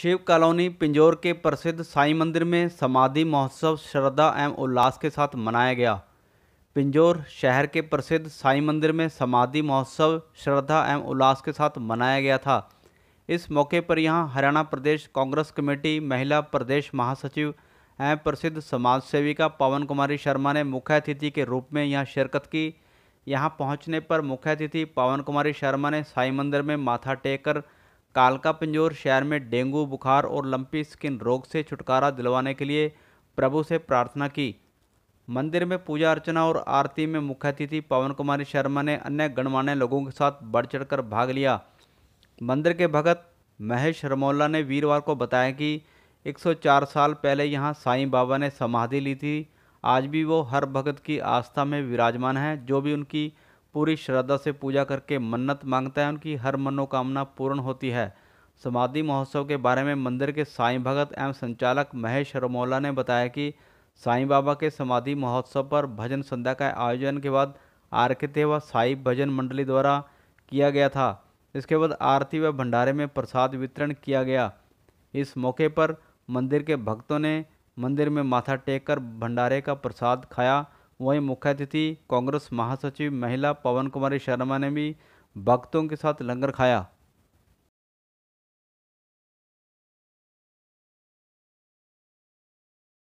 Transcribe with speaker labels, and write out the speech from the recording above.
Speaker 1: Shiv colony Pinjore के प्रसिद्ध साई मंदिर में समाधि महोत्सव श्रद्धा एवं उल्लास के साथ मनाया गया पिंजौर शहर के प्रसिद्ध साई मंदिर में समाधि महोत्सव श्रद्धा एवं उल्लास के साथ मनाया गया था इस मौके पर यहां हरियाणा प्रदेश कांग्रेस कमेटी महिला प्रदेश महासचिव एवं प्रसिद्ध समाज सेविका पवन कुमारी शर्मा ने मुख्य अतिथि के रूप में यहाँ शिरकत की यहाँ पहुँचने पर मुख्य अतिथि पवन कुमारी शर्मा ने साई मंदिर में माथा टेक कर कालका पिंजोर शहर में डेंगू बुखार और लंपी स्किन रोग से छुटकारा दिलवाने के लिए प्रभु से प्रार्थना की मंदिर में पूजा अर्चना और आरती में मुख्य अतिथि पवन कुमारी शर्मा ने अन्य गणमान्य लोगों के साथ बढ़ चढ़कर भाग लिया मंदिर के भगत महेश रमौला ने वीरवार को बताया कि 104 साल पहले यहाँ साईं बाबा ने समाधि ली थी आज भी वो हर भगत की आस्था में विराजमान है जो भी उनकी पूरी श्रद्धा से पूजा करके मन्नत मांगता है उनकी हर मनोकामना पूर्ण होती है समाधि महोत्सव के बारे में मंदिर के साईं भगत एवं संचालक महेश रमोला ने बताया कि साईं बाबा के समाधि महोत्सव पर भजन संध्या का आयोजन के बाद आरकेते व साई भजन मंडली द्वारा किया गया था इसके बाद आरती व भंडारे में प्रसाद वितरण किया गया इस मौके पर मंदिर के भक्तों ने मंदिर में माथा टेक कर भंडारे का प्रसाद खाया वहीं मुख्यातिथि कांग्रेस महासचिव महिला पवन कुमारी शर्मा ने भी भक्तों के साथ लंगर खाया